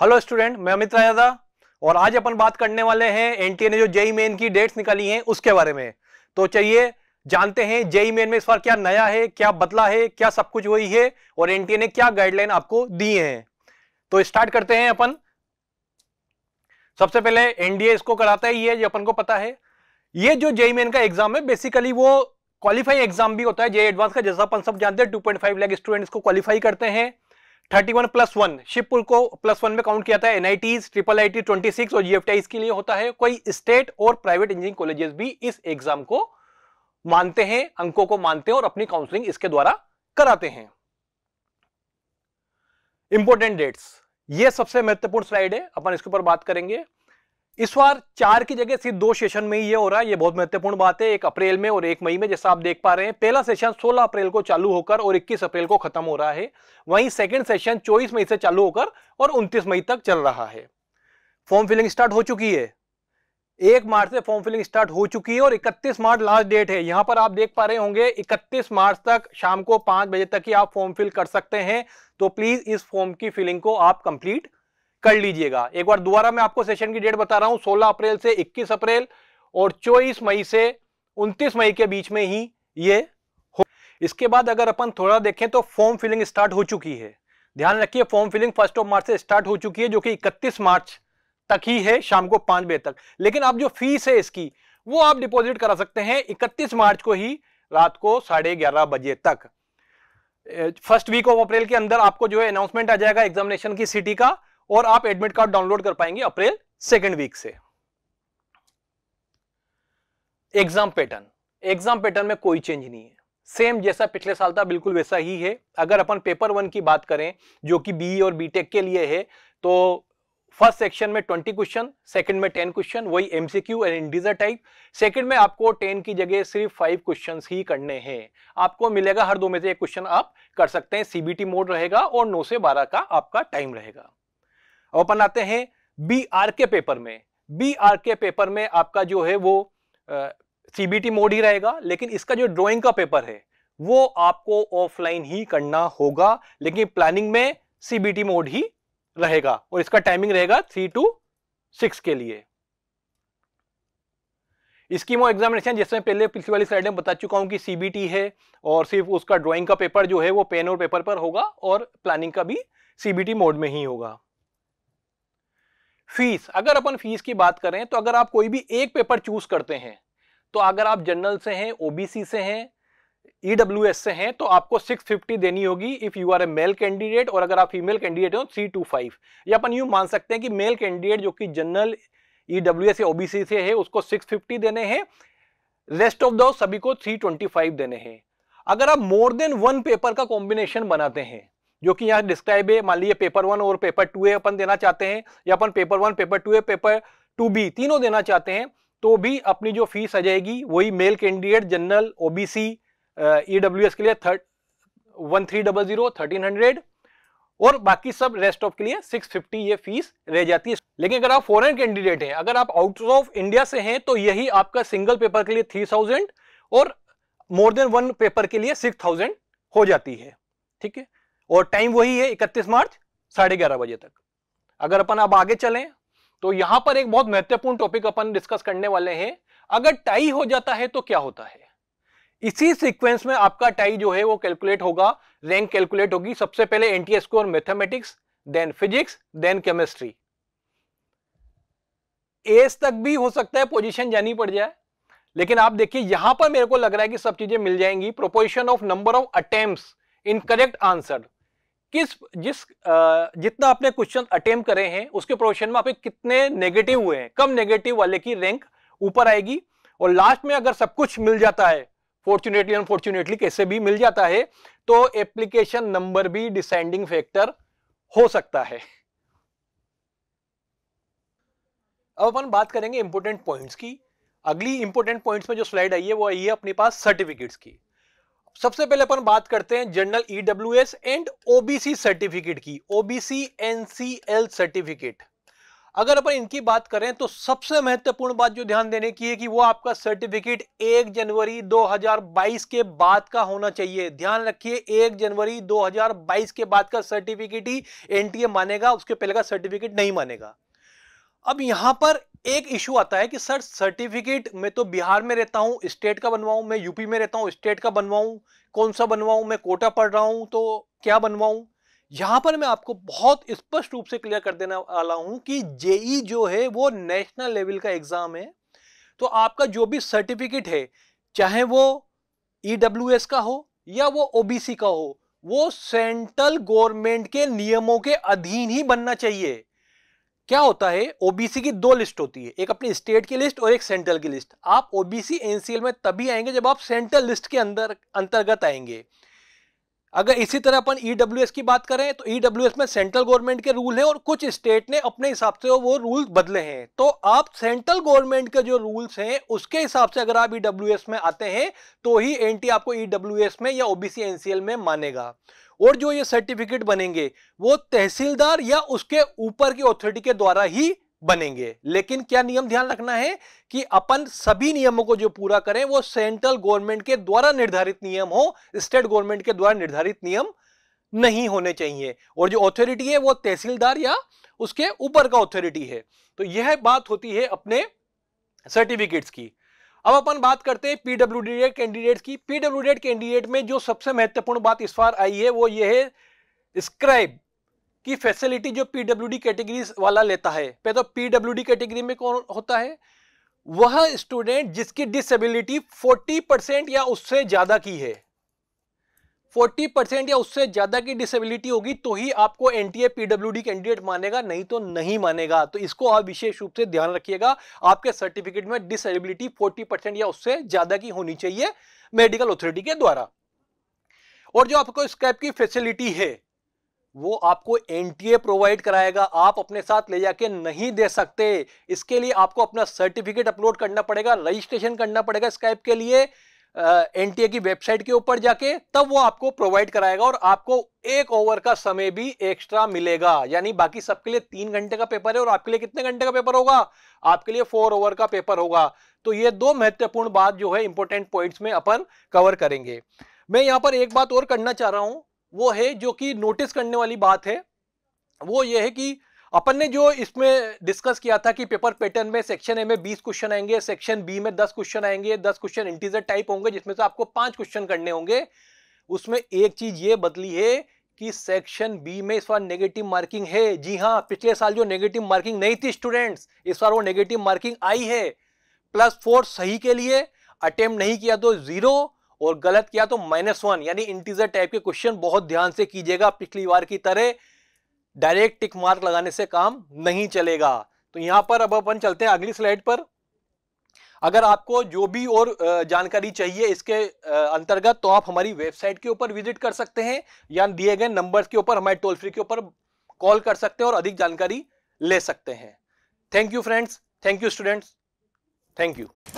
hello student मैं अमित रायदा और आज अपन बात करने वाले हैं एनटीए ने जो जेई मेन e की डेट्स निकाली हैं उसके बारे में तो चलिए जानते हैं जेई मेन e में इस बार क्या नया है क्या बदला है क्या सब कुछ वही है और एनटीए ने क्या गाइडलाइन आपको दिए हैं तो स्टार्ट करते हैं अपन सबसे पहले एनडीए इसको कराता ही है ये अपन को पता है ये जो जेई मेन e का एग्जाम है बेसिकली वो क्वालिफाई एग्जाम भी होता है जेई एडवांस का जैसा अपन सब जानते हैं 2.5 लाख स्टूडेंट्स को क्वालिफाई करते हैं thirty one plus one Shivpur को प्लस वन में काउंट किया था NITs triple I T twenty six और जीएफटीआईज के लिए होता है कोई स्टेट और प्राइवेट इंजीनियरिंग कॉलेजेस भी इस एग्जाम को मानते हैं अंकों को मानते हैं और अपनी काउंसलिंग इसके द्वारा कराते हैं इंपोर्टेंट डेट्स ये सबसे महत्वपूर्ण स्लाइड है अपन इसके ऊपर बात करेंगे इस बार चार की जगह सिर्फ दो सेशन में ही ये हो रहा है ये बहुत महत्वपूर्ण बात है एक अप्रैल में और एक मई में जैसा आप देख पा रहे हैं पहला सेशन 16 अप्रैल को चालू होकर और 21 अप्रैल को खत्म हो रहा है वहीं सेकंड सेशन 24 मई से चालू होकर और 29 मई तक चल रहा है फॉर्म फिलिंग स्टार्ट हो चुकी है एक मार्च से फॉर्म फिलिंग स्टार्ट हो चुकी है और इकतीस मार्च लास्ट डेट है यहां पर आप देख पा रहे होंगे इकतीस मार्च तक शाम को पांच बजे तक ही आप फॉर्म फिल कर सकते हैं तो प्लीज इस फॉर्म की फिलिंग को आप कंप्लीट कर लीजिएगा एक बार दोबारा मैं आपको सेशन की डेट बता रहा हूं सोलह अप्रैल से इक्कीस अप्रैल और चौबीस मई से उनतीस मई के बीच में ही ये हो इसके बाद अगर अपन थोड़ा देखें तो फॉर्म फिलिंग स्टार्ट हो चुकी है ध्यान रखिए form filling first of March से स्टार्ट हो चुकी है जो कि 31 मार्च तक ही है शाम को पांच बजे तक लेकिन आप जो फीस है इसकी वो आप डिपॉजिट करा सकते हैं 31 मार्च को ही रात को साढ़े ग्यारह बजे तक फर्स्ट वीक ऑफ अप्रैल के अंदर आपको जो है अनाउंसमेंट आ जाएगा एग्जामिनेशन की सिटी का और आप एडमिट कार्ड डाउनलोड कर पाएंगे अप्रैल सेकेंड वीक से एग्जाम पैटर्न एग्जाम पैटर्न में कोई चेंज नहीं है सेम जैसा पिछले साल था बिल्कुल वैसा ही है अगर अपन पेपर वन की बात करें जो कि बी e और बीटेक के लिए है तो फर्स्ट सेक्शन में ट्वेंटी क्वेश्चन सेकंड में टेन क्वेश्चन वही MCQ and integer type second में आपको टेन की जगह सिर्फ फाइव क्वेश्चन ही करने हैं आपको मिलेगा हर दो में से एक क्वेश्चन आप कर सकते हैं सीबीटी मोड रहेगा और नौ से बारह का आपका टाइम रहेगा अपन आते हैं बी आर के पेपर में बी आर के पेपर में आपका जो है वो सीबीटी मोड ही रहेगा लेकिन इसका जो ड्राइंग का पेपर है वो आपको ऑफलाइन ही करना होगा लेकिन प्लानिंग में सीबीटी मोड ही रहेगा और इसका टाइमिंग रहेगा थ्री टू सिक्स के लिए इसकी वो एग्जामिनेशन जिसमें पहले पिछली वाली स्लाइड में बता चुका हूं कि सीबीटी है और सिर्फ उसका ड्राइंग का पेपर जो है वो पेन और पेपर पर होगा और प्लानिंग का भी सीबीटी मोड में ही होगा फीस अगर अपन फीस की बात करें तो अगर आप कोई भी एक पेपर चूज करते हैं तो अगर आप जनरल से हैं ओबीसी से हैं ई e से हैं तो आपको 650 देनी होगी if you are a male candidate और अगर आप फीमेल कैंडिडेट हो थ्री टू फाइव या अपन यूँ मान सकते हैं कि मेल कैंडिडेट जो कि जनरल ई डब्ल्यू एस या ओबीसी से है उसको 650 देने हैं रेस्ट ऑफ द सभी को 325 देने हैं अगर आप मोर देन वन पेपर का कॉम्बिनेशन बनाते हैं जो कि यहाँ डिस्क्राइब है मान लीजिए पेपर वन और पेपर टू है अपन देना चाहते हैं या अपन paper one paper two A paper two B तीनों देना चाहते हैं तो भी अपनी जो फीस आ जाएगी वही male candidate general OBC E W S के लिए thirty one three double zero thirteen hundred और बाकी सब रेस्ट ऑफ के लिए सिक्स फिफ्टी ये फीस रह जाती है लेकिन अगर आप फॉरेन कैंडिडेट हैं अगर आप आउट ऑफ इंडिया से हैं तो यही आपका सिंगल पेपर के लिए थ्री थाउजेंड और मोर देन वन पेपर के लिए सिक्स थाउजेंड हो जाती है ठीक है और टाइम वही है इकतीस मार्च साढ़े ग्यारह बजे तक अगर अपन अब आगे चलें तो यहां पर एक बहुत महत्वपूर्ण टॉपिक अपन डिस्कस करने वाले हैं अगर टाई हो जाता है तो क्या होता है इसी सीक्वेंस में आपका टाई जो है वो कैलकुलेट होगा रैंक कैलकुलेट होगी सबसे पहले NTA score mathematics then physics then chemistry एस तक भी हो सकता है पोजीशन जानी पड़ जाए लेकिन आप देखिए यहां पर मेरे को लग रहा है कि सब चीजें मिल जाएंगी proposition of number of attempt in correct answer किस जिस जितना आपने क्वेश्चन अटेम्प करे हैं उसके प्रोशन में आपके कितने नेगेटिव हुए हैं कम नेगेटिव वाले की रैंक ऊपर आएगी और लास्ट में अगर सब कुछ मिल जाता है फॉर्चुनेटली अनफॉर्चुनेटली कैसे भी मिल जाता है तो एप्लीकेशन नंबर भी डिसाइडिंग फैक्टर हो सकता है अब अपन बात करेंगे इंपोर्टेंट पॉइंट्स की अगली इंपोर्टेंट पॉइंट्स में जो स्लाइड आई है वो आई है अपने पास सर्टिफिकेट्स की सबसे पहले अपन बात करते हैं general E W S and OBC certificate की ओबीसी एनसीएल सर्टिफिकेट अगर अपन इनकी बात करें तो सबसे महत्वपूर्ण बात जो ध्यान देने की है कि वो आपका सर्टिफिकेट 1 जनवरी 2022 के बाद का होना चाहिए ध्यान रखिए 1 जनवरी 2022 के बाद का सर्टिफिकेट ही एनटीए मानेगा उसके पहले का सर्टिफिकेट नहीं मानेगा अब यहां पर एक इशू आता है कि सर सर्टिफिकेट मैं तो बिहार में रहता हूँ स्टेट का बनवाऊं मैं यूपी में रहता हूँ स्टेट का बनवाऊं कौन सा बनवाऊं मैं कोटा पढ़ रहा हूं तो क्या बनवाऊं यहाँ पर मैं आपको बहुत स्पष्ट रूप से क्लियर कर देने वाला हूं कि जेई e जो है वो नेशनल लेवल का एग्ज़ाम है तो आपका जो भी सर्टिफिकेट है चाहे वो ईडब्ल्यू e का हो या वो ओ का हो वो सेंट्रल गवर्नमेंट के नियमों के अधीन ही बनना चाहिए क्या होता है ओबीसी की दो लिस्ट होती है एक अपनी स्टेट की लिस्ट और एक सेंट्रल की लिस्ट आप ओबीसी एनसीएल में तभी आएंगे जब आप सेंट्रल लिस्ट के अंदर अंतर्गत आएंगे अगर इसी तरह अपन ईडब्ल्यूएस e की बात करें तो ईडब्ल्यूएस e में सेंट्रल गवर्नमेंट के रूल है और कुछ स्टेट ने अपने हिसाब से वो रूल बदले हैं तो आप सेंट्रल गवर्नमेंट के जो रूल्स हैं उसके हिसाब से अगर आप ईडब्ल्यूएस e में आते हैं तो ही एनटी आपको ईडब्ल्यूएस में या ओबीसी एनसीएल में मानेगा और जो ये सर्टिफिकेट बनेंगे वो तहसीलदार या उसके ऊपर की ऑथोरिटी के द्वारा ही बनेंगे लेकिन क्या नियम ध्यान रखना है कि अपन सभी नियमों को जो पूरा करें वो सेंट्रल गवर्नमेंट के द्वारा निर्धारित नियम हो स्टेट गवर्नमेंट के द्वारा निर्धारित नियम नहीं होने चाहिए और जो ऑथोरिटी है वो तहसीलदार या उसके ऊपर का ऑथोरिटी है तो यह बात होती है अपने सर्टिफिकेट्स की अब अपन बात करते हैं पीडब्ल्यू डी कैंडिडेट की पीडब्ल्यू डी कैंडिडेट में जो सबसे महत्वपूर्ण बात इस बार आई है वो ये है स्क्राइब की फैसिलिटी जो पीडब्ल्यू कैटेगरी वाला लेता है पे तो पीडब्ल्यू कैटेगरी में कौन होता है वह स्टूडेंट जिसकी डिसेबिलिटी 40 परसेंट या उससे ज़्यादा की है 40 परसेंट या उससे ज्यादा की डिसेबिलिटी होगी तो ही आपको एनटीए पीडब्ल्यूडी कैंडिडेट मानेगा नहीं तो नहीं मानेगा तो इसको आप विशेष रूप से ध्यान रखिएगा आपके सर्टिफिकेट में डिसेबिलिटी 40 परसेंट या उससे ज्यादा की होनी चाहिए मेडिकल अथॉरिटी के द्वारा और जो आपको स्कैप की फैसिलिटी है वो आपको एनटीए प्रोवाइड कराएगा आप अपने साथ ले जाके नहीं दे सकते इसके लिए आपको अपना सर्टिफिकेट अपलोड करना पड़ेगा रजिस्ट्रेशन करना पड़ेगा स्कैप के लिए एनटीए की वेबसाइट के ऊपर जाके तब वो आपको प्रोवाइड कराएगा और आपको एक ओवर का समय भी एक्स्ट्रा मिलेगा यानी बाकी सबके लिए तीन घंटे का पेपर है और आपके लिए कितने घंटे का पेपर होगा आपके लिए फोर ओवर का पेपर होगा तो ये दो महत्वपूर्ण बात जो है इंपॉर्टेंट पॉइंट्स में अपन कवर करेंगे मैं यहाँ पर एक बात और करना चाह रहा हूँ वो है जो कि नोटिस करने वाली बात है वो ये है कि अपन ने जो इसमें डिस्कस किया था कि पेपर पैटर्न में सेक्शन ए में 20 क्वेश्चन आएंगे सेक्शन बी में 10 क्वेश्चन आएंगे 10 क्वेश्चन इंटीजर टाइप होंगे जिसमें से आपको पांच क्वेश्चन करने होंगे उसमें एक चीज ये बदली है कि सेक्शन बी में इस बार नेगेटिव मार्किंग है जी हाँ पिछले साल जो नेगेटिव मार्किंग नहीं थी स्टूडेंट्स इस बार वो नेगेटिव मार्किंग आई है प्लस फोर सही के लिए अटेम्प नहीं किया तो जीरो और गलत किया तो माइनस वन यानी इंटीजर टाइप के क्वेश्चन बहुत ध्यान से कीजिएगा पिछली बार की तरह डायरेक्ट टिक मार्क लगाने से काम नहीं चलेगा तो यहां पर अब अपन चलते हैं अगली स्लाइड पर अगर आपको जो भी और जानकारी चाहिए इसके अंतर्गत तो आप हमारी वेबसाइट के ऊपर विजिट कर सकते हैं या दिए गए नंबर्स के ऊपर हमारे टोल फ्री के ऊपर कॉल कर सकते हैं और अधिक जानकारी ले सकते हैं thank you friends thank you students thank you